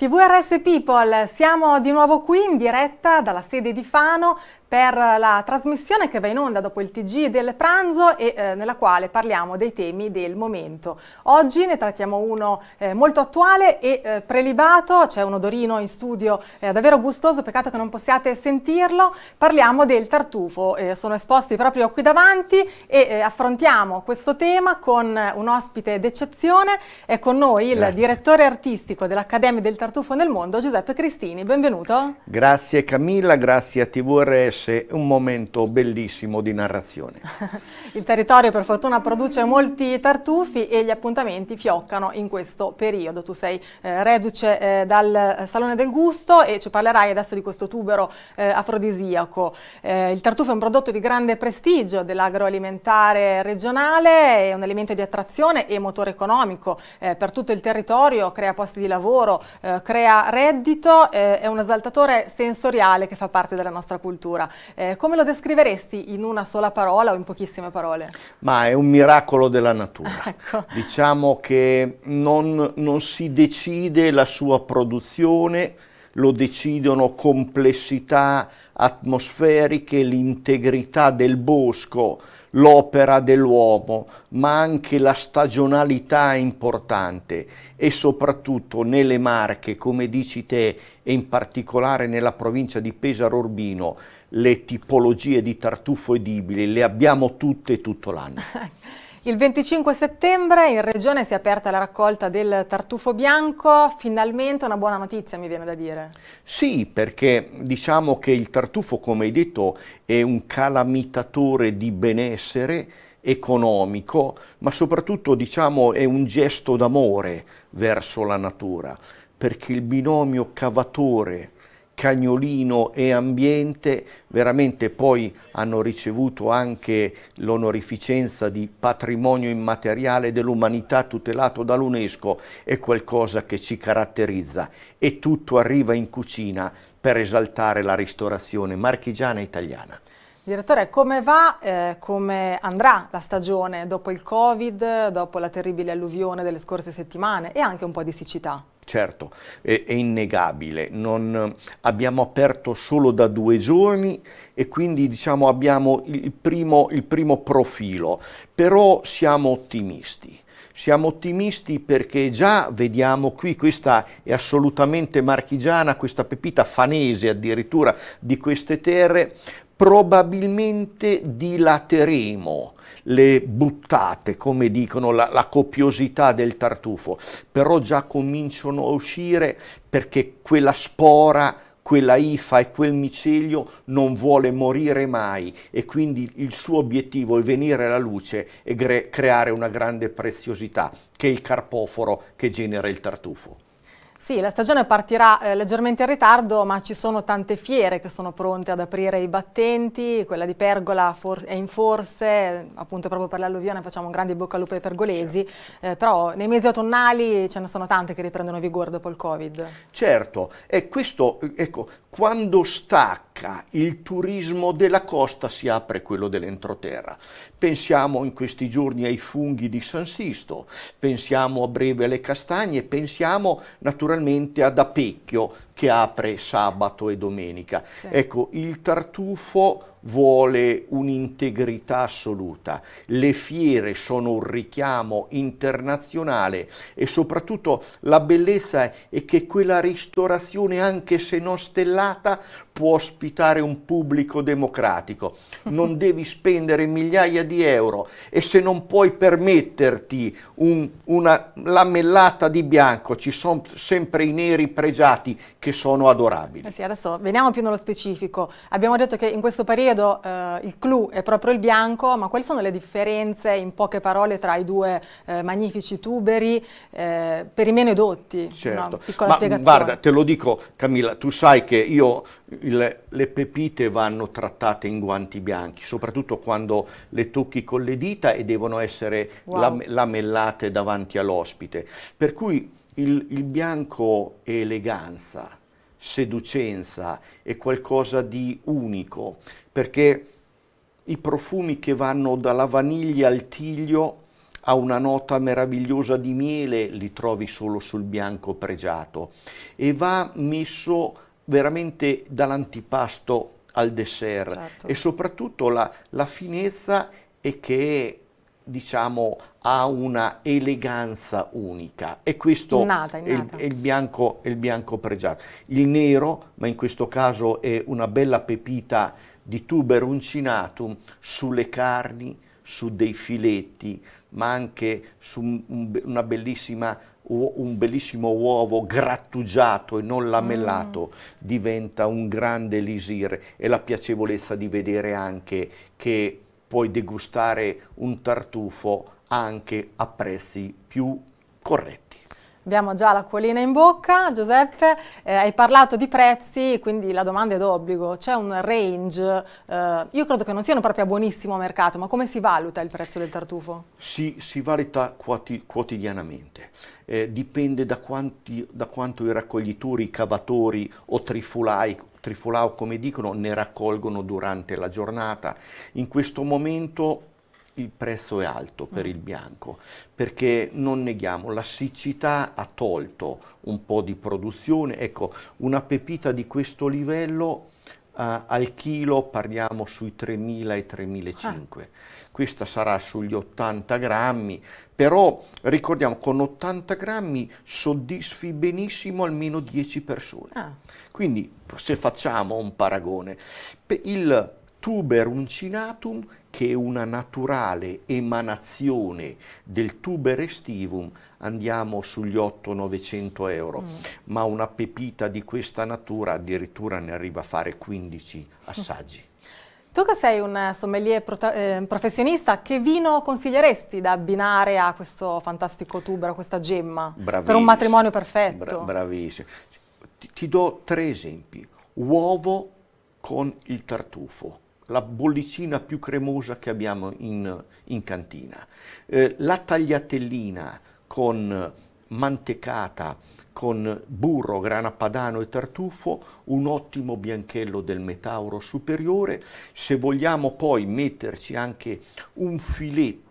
TVRS People, siamo di nuovo qui in diretta dalla sede di Fano per la trasmissione che va in onda dopo il TG del pranzo e eh, nella quale parliamo dei temi del momento. Oggi ne trattiamo uno eh, molto attuale e eh, prelibato, c'è un odorino in studio eh, davvero gustoso, peccato che non possiate sentirlo. Parliamo del tartufo, eh, sono esposti proprio qui davanti e eh, affrontiamo questo tema con un ospite d'eccezione. È con noi il Grazie. direttore artistico dell'Accademia del Tartufo nel Mondo, Giuseppe Cristini. Benvenuto. Grazie Camilla, grazie a TVRS fosse un momento bellissimo di narrazione. Il territorio per fortuna produce molti tartufi e gli appuntamenti fioccano in questo periodo. Tu sei eh, reduce eh, dal Salone del Gusto e ci parlerai adesso di questo tubero eh, afrodisiaco. Eh, il tartufo è un prodotto di grande prestigio dell'agroalimentare regionale, è un elemento di attrazione e motore economico eh, per tutto il territorio, crea posti di lavoro, eh, crea reddito, è un esaltatore sensoriale che fa parte della nostra cultura. Eh, come lo descriveresti in una sola parola o in pochissime parole? Ma è un miracolo della natura. ecco. Diciamo che non, non si decide la sua produzione, lo decidono complessità atmosferiche, l'integrità del bosco, l'opera dell'uomo, ma anche la stagionalità è importante e soprattutto nelle Marche, come dici te, e in particolare nella provincia di Pesaro-Urbino, le tipologie di tartufo edibili, le abbiamo tutte tutto l'anno. Il 25 settembre in Regione si è aperta la raccolta del tartufo bianco, finalmente una buona notizia mi viene da dire. Sì, perché diciamo che il tartufo, come hai detto, è un calamitatore di benessere economico, ma soprattutto diciamo è un gesto d'amore verso la natura, perché il binomio cavatore cagnolino e ambiente, veramente poi hanno ricevuto anche l'onorificenza di patrimonio immateriale dell'umanità tutelato dall'UNESCO, è qualcosa che ci caratterizza e tutto arriva in cucina per esaltare la ristorazione marchigiana italiana. Direttore, come va, eh, come andrà la stagione dopo il Covid, dopo la terribile alluvione delle scorse settimane e anche un po' di siccità? certo, è, è innegabile. Non, abbiamo aperto solo da due giorni e quindi diciamo, abbiamo il primo, il primo profilo, però siamo ottimisti. Siamo ottimisti perché già vediamo qui, questa è assolutamente marchigiana, questa pepita fanese addirittura di queste terre, probabilmente dilateremo le buttate, come dicono, la, la copiosità del tartufo, però già cominciano a uscire perché quella spora quella ifa e quel micelio non vuole morire mai e quindi il suo obiettivo è venire alla luce e creare una grande preziosità, che è il carpoforo che genera il tartufo. Sì, la stagione partirà eh, leggermente in ritardo, ma ci sono tante fiere che sono pronte ad aprire i battenti, quella di Pergola è in forse, appunto proprio per l'alluvione facciamo un grande bocca al lupo ai pergolesi, certo. eh, però nei mesi autunnali ce ne sono tante che riprendono vigore dopo il Covid. Certo, e questo, ecco, quando stacca H, il turismo della costa si apre quello dell'entroterra. Pensiamo in questi giorni ai funghi di San Sisto, pensiamo a breve alle castagne, pensiamo naturalmente ad Apecchio, che apre sabato e domenica. Sì. Ecco, il tartufo vuole un'integrità assoluta. Le fiere sono un richiamo internazionale e soprattutto la bellezza è che quella ristorazione, anche se non stellata, può ospitare un pubblico democratico. Non devi spendere migliaia di euro e se non puoi permetterti un, una lamellata di bianco, ci sono sempre i neri pregiati che che sono adorabili. Eh sì, adesso veniamo più nello specifico. Abbiamo detto che in questo periodo eh, il clou è proprio il bianco, ma quali sono le differenze in poche parole tra i due eh, magnifici tuberi eh, per i meno edotti? Certo, ma spiegazione. guarda, te lo dico Camilla, tu sai che io il, le pepite vanno trattate in guanti bianchi, soprattutto quando le tocchi con le dita e devono essere wow. lam lamellate davanti all'ospite. Per cui il, il bianco è eleganza, seducenza, è qualcosa di unico, perché i profumi che vanno dalla vaniglia al tiglio a una nota meravigliosa di miele li trovi solo sul bianco pregiato e va messo veramente dall'antipasto al dessert certo. e soprattutto la, la finezza è che diciamo, ha una eleganza unica e questo innata, innata. È, il, è, il bianco, è, il, bianco, pregiato. Il nero, ma in questo caso è una bella pepita di tuber uncinatum sulle carni, su dei filetti, ma anche su un, bellissima, un bellissimo uovo grattugiato e non lamellato mm. diventa un grande lisir e la piacevolezza di vedere anche che puoi degustare un tartufo anche a prezzi più corretti. Abbiamo già l'acquolina in bocca, Giuseppe, eh, hai parlato di prezzi, quindi la domanda è d'obbligo, c'è un range, eh, io credo che non siano proprio a buonissimo mercato, ma come si valuta il prezzo del tartufo? Si, si valuta quoti, quotidianamente, eh, dipende da, quanti, da, quanto i raccoglitori, i cavatori o trifulai Trifolao, come dicono, ne raccolgono durante la giornata. In questo momento il prezzo è alto per mm. il bianco, perché non neghiamo, la siccità ha tolto un po' di produzione. Ecco, una pepita di questo livello Uh, al chilo parliamo sui 3.000 e 3.500. Ah. Questa sarà sugli 80 grammi, però ricordiamo con 80 grammi soddisfi benissimo almeno 10 persone. Ah. Quindi se facciamo un paragone, il tuber uncinatum che è una naturale emanazione del tuber estivum, andiamo sugli 8-900 euro, mm. ma una pepita di questa natura addirittura ne arriva a fare 15 assaggi. Tu che sei un sommelier eh, professionista, che vino consiglieresti da abbinare a questo fantastico tubero, a questa gemma, bravissimo, per un matrimonio perfetto? Bra bravissimo. Ti, ti do tre esempi. Uovo con il tartufo la bollicina più cremosa che abbiamo in, in cantina. Eh, la tagliatellina con mantecata, con burro, grana padano e tartufo, un ottimo bianchello del metauro superiore. Se vogliamo poi metterci anche un filetto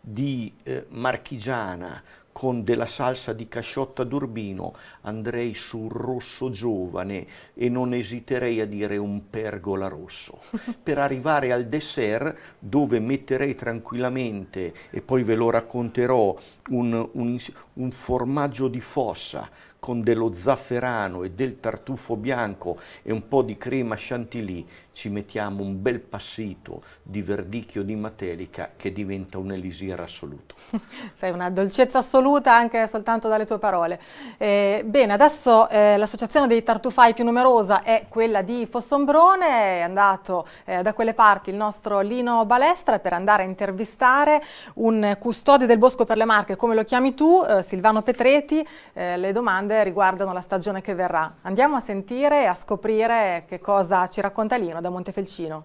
di eh, marchigiana con della salsa di casciotta d'Urbino, andrei sul rosso giovane e non esiterei a dire un pergola rosso, per arrivare al dessert dove metterei tranquillamente, e poi ve lo racconterò, un, un, un formaggio di fossa con dello zafferano e del tartufo bianco e un po' di crema chantilly ci mettiamo un bel passito di verdicchio di matelica che diventa un elisir assoluto. Sei una dolcezza assoluta anche soltanto dalle tue parole. Eh, bene, adesso eh, l'associazione dei tartufai più numerosa è quella di Fossombrone, è andato eh, da quelle parti il nostro Lino Balestra per andare a intervistare un custode del bosco per le Marche, come lo chiami tu, eh, Silvano Petreti, eh, le domande riguardano la stagione che verrà. Andiamo a sentire e a scoprire che cosa ci racconta Lino da Montefelcino?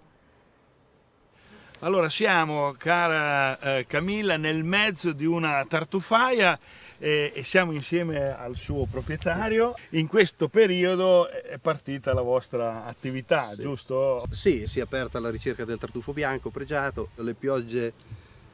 Allora siamo, cara eh, Camilla, nel mezzo di una tartufaia eh, e siamo insieme al suo proprietario. In questo periodo è partita la vostra attività, sì. giusto? Sì, si è aperta la ricerca del tartufo bianco pregiato, le piogge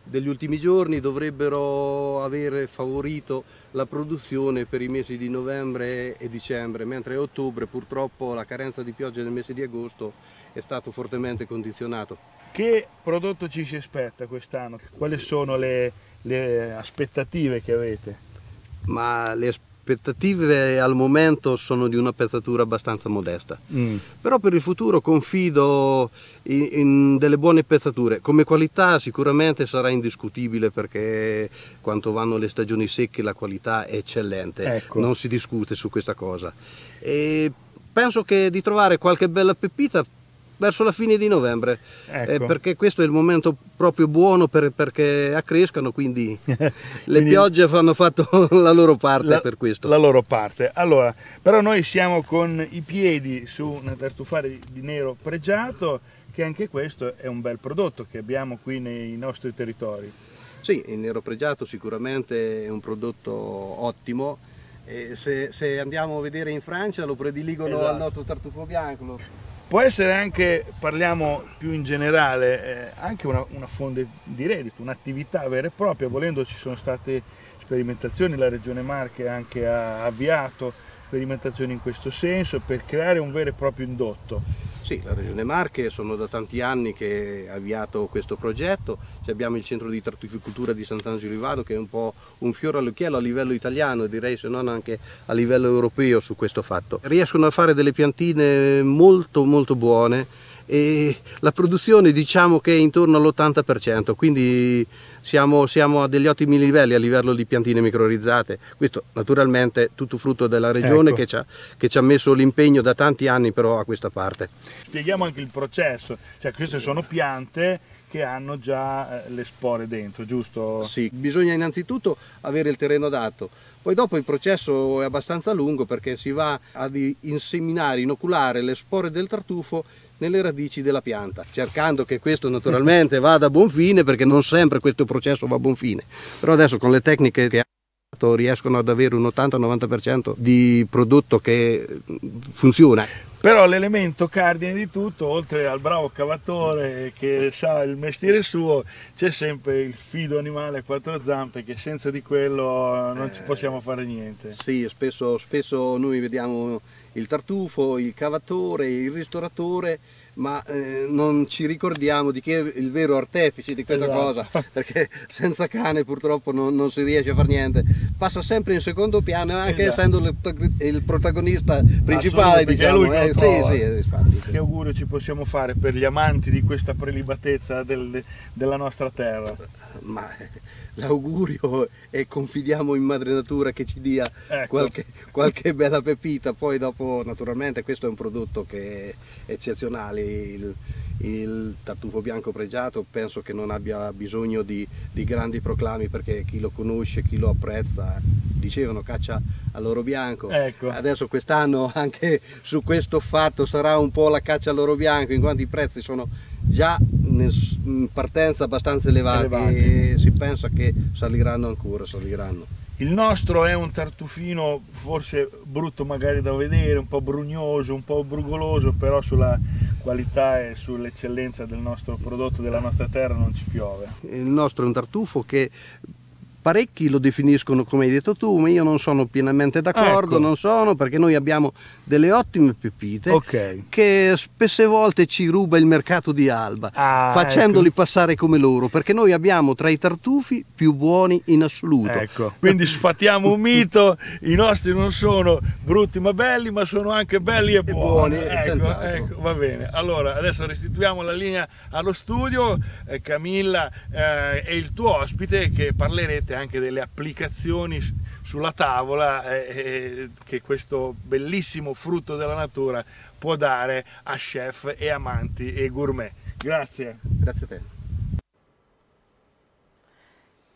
degli ultimi giorni dovrebbero avere favorito la produzione per i mesi di novembre e dicembre, mentre a ottobre purtroppo la carenza di piogge nel mese di agosto è stato fortemente condizionato. Che prodotto ci si aspetta quest'anno? Quali sono le, le aspettative che avete? Ma le aspettative al momento sono di una pezzatura abbastanza modesta, mm. però per il futuro confido in, in, delle buone pezzature. Come qualità sicuramente sarà indiscutibile perché quanto vanno le stagioni secche la qualità è eccellente, ecco. non si discute su questa cosa. E penso che di trovare qualche bella pepita verso la fine di novembre, eh, ecco. eh, perché questo è il momento proprio buono per, perché accrescano, quindi, quindi le piogge hanno fatto la loro parte la, per questo. La loro parte. Allora, però noi siamo con i piedi su una tartufare di nero pregiato, che anche questo è un bel prodotto che abbiamo qui nei nostri territori. Sì, il nero pregiato sicuramente è un prodotto ottimo. Se, se, andiamo a vedere in Francia lo prediligono esatto. al nostro tartufo bianco. Può essere anche, parliamo più in generale, eh, anche una, una, fonte di reddito, un'attività vera e propria, volendo ci sono state sperimentazioni, la Regione Marche anche ha avviato sperimentazioni in questo senso per creare un vero e proprio indotto. Sì, la Regione Marche sono da tanti anni che ha avviato questo progetto, abbiamo il centro di tartificultura di Sant'Angelo Ivado che è un po' un fiore all'occhiello a livello italiano, direi se non anche a livello europeo su questo fatto. Riescono a fare delle piantine molto molto buone, e la produzione diciamo che è intorno all'80%, quindi siamo, siamo, a degli ottimi livelli a livello di piantine microrizzate. Questo naturalmente è tutto frutto della regione ecco. che, ci ha, che, ci ha, messo l'impegno da tanti anni però a questa parte. Spieghiamo anche il processo, cioè queste sono piante che hanno già eh, le spore dentro, giusto? Sì, bisogna innanzitutto avere il terreno adatto, poi dopo il processo è abbastanza lungo perché si va ad inseminare, inoculare le spore del tartufo nelle radici della pianta, cercando che questo naturalmente vada a buon fine perché non sempre questo processo va a buon fine, però adesso con le tecniche che riescono ad avere un 80-90% di prodotto che mm, funziona. Però l'elemento cardine di tutto, oltre al bravo cavatore che sa il mestiere suo, c'è sempre il fido animale a quattro zampe che senza di quello non ci eh, possiamo fare niente. Sì, spesso, spesso noi vediamo il tartufo, il cavatore, il ristoratore ma eh, non ci ricordiamo di chi è il vero artefice di questa esatto. cosa, perché senza cane purtroppo non, non, si riesce a fare niente. Passa sempre in secondo piano, anche esatto. essendo il, il, protagonista principale, diciamo. Eh, sì, sì, eh, infatti, sì. Che augurio ci possiamo fare per gli amanti di questa prelibatezza del, della nostra terra? ma l'augurio e confidiamo in madre natura che ci dia ecco. qualche, qualche, bella pepita, poi dopo naturalmente questo è un prodotto che è eccezionale, il, il tartufo bianco pregiato penso che non abbia bisogno di, di grandi proclami perché chi lo conosce, chi lo apprezza, dicevano caccia all'oro bianco, ecco. adesso quest'anno anche su questo fatto sarà un po' la caccia all'oro bianco in quanto i prezzi sono già in partenza abbastanza elevati, elevati. e si pensa che saliranno ancora, saliranno. Il nostro è un tartufino forse brutto magari da vedere, un po' brugnoso, un po' brugoloso, però sulla qualità e sull'eccellenza del nostro prodotto, della nostra terra non ci piove. Il nostro è un tartufo che parecchi lo definiscono come hai detto tu, ma io non sono pienamente d'accordo, ecco. non sono, perché noi abbiamo delle ottime pepite okay. che spesse volte ci ruba il mercato di Alba, ah, facendoli ecco. passare come loro, perché noi abbiamo tra i tartufi più buoni in assoluto. Ecco. Quindi sfatiamo un mito, i nostri non sono brutti ma belli, ma sono anche belli e, e buoni. buoni. Ecco, esatto. ecco, va bene. Allora, adesso restituiamo la linea allo studio, eh, Camilla eh, e il tuo ospite che parlerete anche delle applicazioni sulla tavola eh, eh, che questo bellissimo frutto della natura può dare a chef e amanti e gourmet. Grazie. Grazie a te.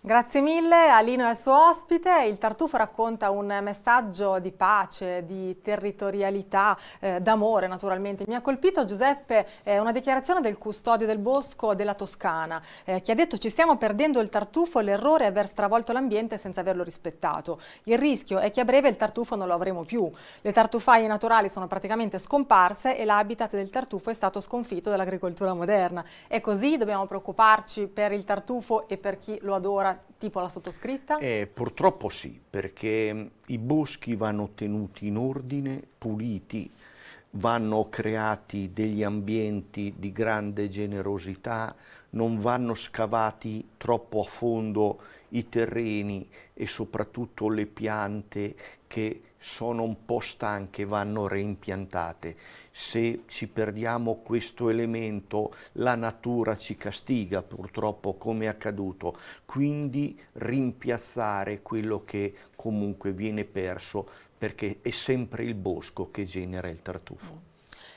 Grazie mille a Lino e al suo ospite. Il Tartufo racconta un messaggio di pace, di territorialità, eh, d'amore naturalmente. Mi ha colpito Giuseppe eh, una dichiarazione del custode del bosco della Toscana eh, che ha detto ci stiamo perdendo il Tartufo l'errore è aver stravolto l'ambiente senza averlo rispettato. Il rischio è che a breve il Tartufo non lo avremo più. Le tartufaie naturali sono praticamente scomparse e l'habitat del Tartufo è stato sconfitto dall'agricoltura moderna. È così, dobbiamo preoccuparci per il Tartufo e per chi lo adora tipo la sottoscritta? Eh, purtroppo sì, perché mm, i boschi vanno tenuti in ordine, puliti, vanno creati degli ambienti di grande generosità, non vanno scavati troppo a fondo i terreni e soprattutto le piante che sono un po' stanche, vanno reimpiantate. Se ci perdiamo questo elemento, la natura ci castiga purtroppo come è accaduto. Quindi rimpiazzare quello che comunque viene perso perché è sempre il bosco che genera il tartufo.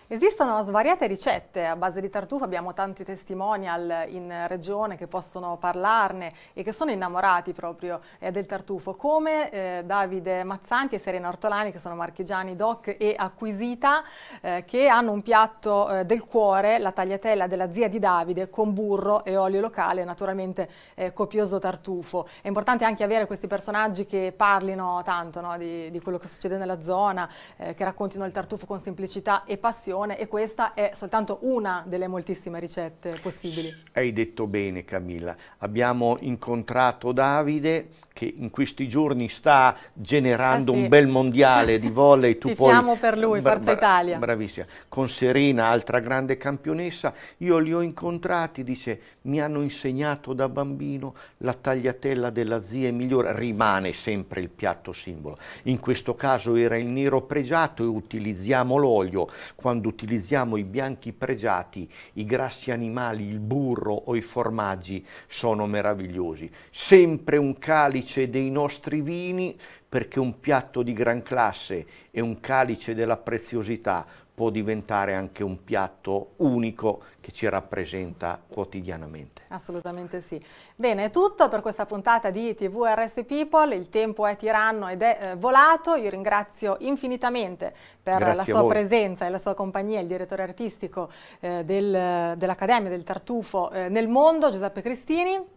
Esistono svariate ricette a base di tartufo, abbiamo tanti testimonial in regione che possono parlarne e che sono innamorati proprio eh, del tartufo, come eh, Davide Mazzanti e Serena Ortolani che sono marchigiani doc e acquisita eh, che hanno un piatto eh, del cuore, la tagliatella della zia di Davide con burro e olio locale, e naturalmente eh, copioso tartufo. È importante anche avere questi personaggi che parlino tanto no, di, di, quello che succede nella zona, eh, che raccontino il tartufo con semplicità e passione nutrizione e questa è soltanto una delle moltissime ricette possibili. Hai detto bene Camilla, abbiamo incontrato Davide che in questi giorni sta generando eh sì. un bel mondiale di volley. Tu Tifiamo poi, per lui, Forza Italia. Bravissima. Con Serena, altra grande campionessa, io li ho incontrati, dice, mi hanno insegnato da bambino la tagliatella della zia è migliore, rimane sempre il piatto simbolo. In questo caso era il nero pregiato e utilizziamo l'olio. Quando utilizziamo i bianchi pregiati, i grassi animali, il burro o i formaggi sono meravigliosi. Sempre un calice calice dei nostri vini perché un piatto di gran classe e un calice della preziosità può diventare anche un piatto unico che ci rappresenta quotidianamente. Assolutamente sì. Bene, è tutto per questa puntata di TV RS People, il tempo è tiranno ed è eh, volato, io ringrazio infinitamente per Grazie la sua presenza e la sua compagnia, il direttore artistico eh, del, dell'Accademia del Tartufo eh, nel mondo, Giuseppe Cristini.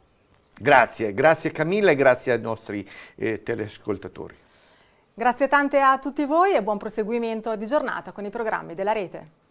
Grazie, grazie Camilla e grazie ai nostri eh, telescoltatori. Grazie tante a tutti voi e buon proseguimento di giornata con i programmi della rete.